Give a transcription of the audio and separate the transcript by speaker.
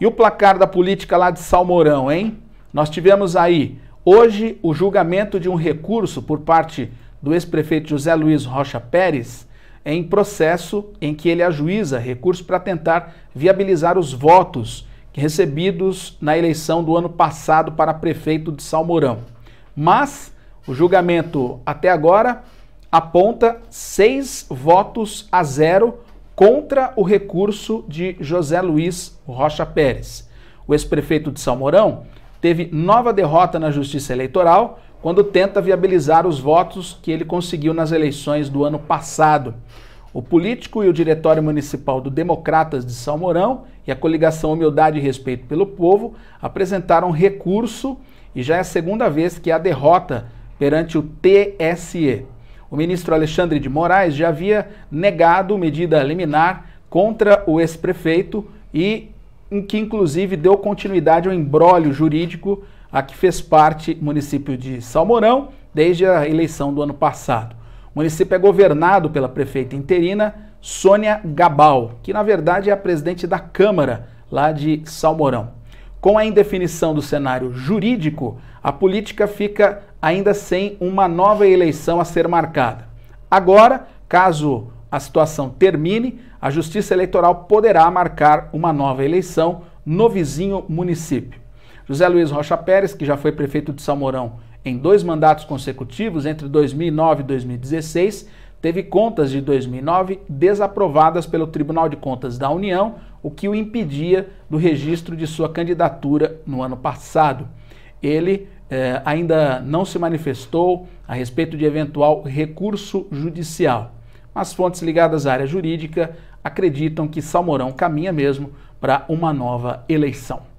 Speaker 1: E o placar da política lá de Salmourão, hein? Nós tivemos aí hoje o julgamento de um recurso por parte do ex-prefeito José Luiz Rocha Pérez em processo em que ele ajuiza recurso para tentar viabilizar os votos recebidos na eleição do ano passado para prefeito de Salmourão. Mas o julgamento até agora aponta seis votos a zero contra o recurso de José Luiz Rocha Pérez. O ex-prefeito de Salmorão teve nova derrota na Justiça Eleitoral quando tenta viabilizar os votos que ele conseguiu nas eleições do ano passado. O político e o diretório municipal do Democratas de Salmorão e a coligação Humildade e Respeito pelo Povo apresentaram recurso e já é a segunda vez que há derrota perante o TSE. O ministro Alexandre de Moraes já havia negado medida liminar contra o ex-prefeito e em que inclusive deu continuidade ao embrólio jurídico a que fez parte o município de Salmourão desde a eleição do ano passado. O município é governado pela prefeita interina Sônia Gabal, que na verdade é a presidente da Câmara lá de Salmourão. Com a indefinição do cenário jurídico, a política fica ainda sem uma nova eleição a ser marcada. Agora, caso a situação termine, a Justiça Eleitoral poderá marcar uma nova eleição no vizinho município. José Luiz Rocha Pérez, que já foi prefeito de Salmorão em dois mandatos consecutivos, entre 2009 e 2016, teve contas de 2009 desaprovadas pelo Tribunal de Contas da União, o que o impedia do registro de sua candidatura no ano passado. Ele eh, ainda não se manifestou a respeito de eventual recurso judicial. Mas fontes ligadas à área jurídica acreditam que Salmorão caminha mesmo para uma nova eleição.